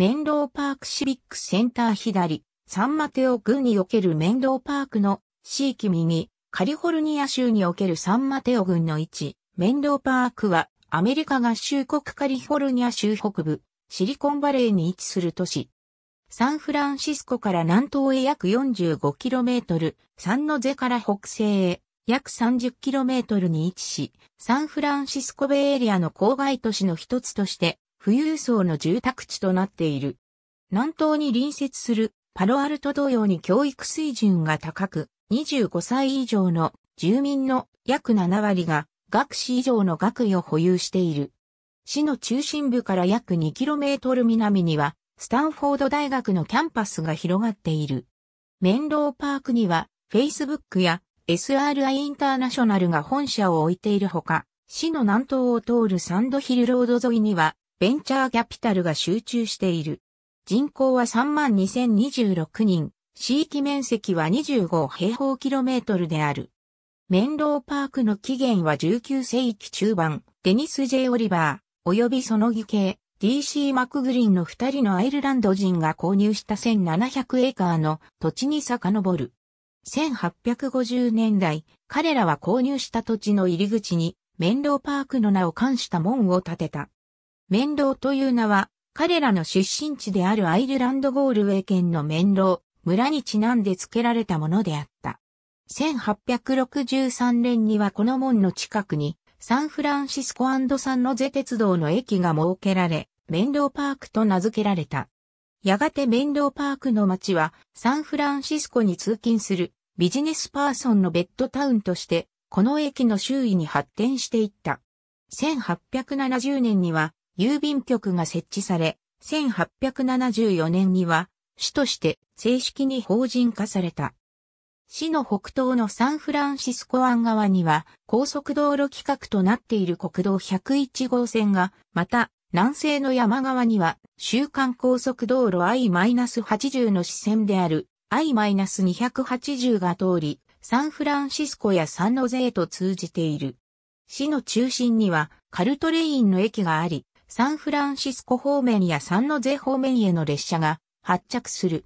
メンローパークシビックセンター左、サンマテオ郡におけるメンローパークの地域右、カリフォルニア州におけるサンマテオ郡の位置、メンローパークはアメリカ合衆国カリフォルニア州北部、シリコンバレーに位置する都市。サンフランシスコから南東へ約 45km、サンノゼから北西へ約 30km に位置し、サンフランシスコベイエリアの郊外都市の一つとして富裕層の住宅地となっている。南東に隣接するパロアルト同様に教育水準が高く、25歳以上の住民の約7割が学士以上の学位を保有している。市の中心部から約 2km 南には、スタンフォード大学のキャンパスが広がっている。メンローパークには、Facebook や SRI インターナショナルが本社を置いているほか、市の南東を通るサンドヒルロード沿いには、ベンチャーキャピタルが集中している。人口は32,026人、地域面積は25平方キロメートルである。メンローパークの起源は19世紀中盤、デニス・ジェイ・オリバー、及びその義兄、DC・ マクグリンの二人のアイルランド人が購入した1700エーカーの土地に遡る。1850年代、彼らは購入した土地の入り口に、メンローパークの名を冠した門を建てた。面倒という名は、彼らの出身地であるアイルランドゴールウェイ県の面倒、村にちなんで付けられたものであった。1863年にはこの門の近くに、サンフランシスコサンノゼ鉄道の駅が設けられ、面倒パークと名付けられた。やがて面倒パークの街は、サンフランシスコに通勤するビジネスパーソンのベッドタウンとして、この駅の周囲に発展していった。1870年には郵便局が設置され、1874年には、市として正式に法人化された。市の北東のサンフランシスコ湾側には高速道路規格となっている国道101号線が、また南西の山側には週間高速道路 I-80 の支線である I-280 が通り、サンフランシスコやサンノゼへと通じている。市の中心にはカルトレインの駅があり、サンフランシスコ方面やサンノゼ方面への列車が発着する。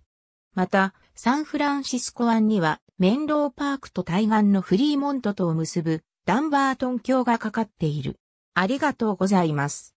また、サンフランシスコ湾には、メンローパークと対岸のフリーモントとを結ぶダンバートン橋がかかっている。ありがとうございます。